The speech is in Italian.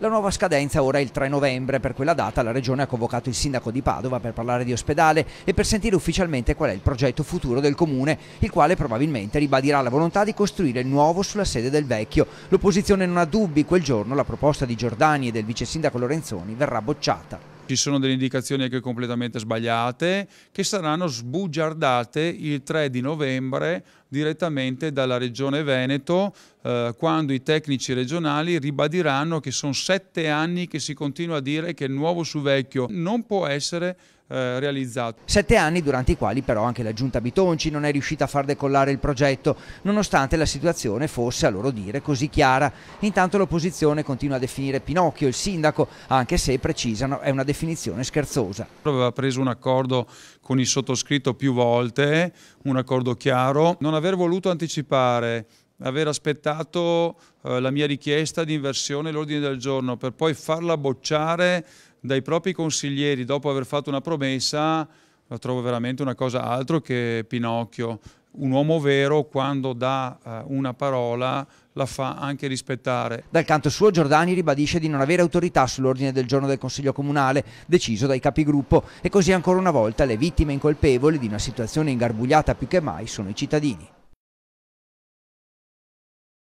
La nuova scadenza ora è il 3 novembre, per quella data la Regione ha convocato il sindaco di Padova per parlare di ospedale e per sentire ufficialmente qual è il progetto futuro del comune, il quale probabilmente ribadirà la volontà di costruire il nuovo sulla sede del vecchio. L'opposizione non ha dubbi, quel giorno la proposta di Giordani e del vice sindaco Lorenzoni verrà bocciata. Ci sono delle indicazioni anche completamente sbagliate che saranno sbugiardate il 3 di novembre direttamente dalla Regione Veneto eh, quando i tecnici regionali ribadiranno che sono sette anni che si continua a dire che il nuovo su vecchio non può essere eh, realizzato. Sette anni durante i quali però anche la Giunta Bitonci non è riuscita a far decollare il progetto, nonostante la situazione fosse a loro dire così chiara. Intanto l'opposizione continua a definire Pinocchio il sindaco, anche se precisano è una definizione scherzosa. Aveva preso un accordo con il sottoscritto più volte, un accordo chiaro, non aver voluto anticipare, aver aspettato eh, la mia richiesta di inversione dell'ordine del giorno per poi farla bocciare dai propri consiglieri dopo aver fatto una promessa, la trovo veramente una cosa altro che Pinocchio un uomo vero quando dà eh, una parola la fa anche rispettare. Dal canto suo Giordani ribadisce di non avere autorità sull'ordine del giorno del Consiglio Comunale, deciso dai capigruppo, e così ancora una volta le vittime incolpevoli di una situazione ingarbugliata più che mai sono i cittadini.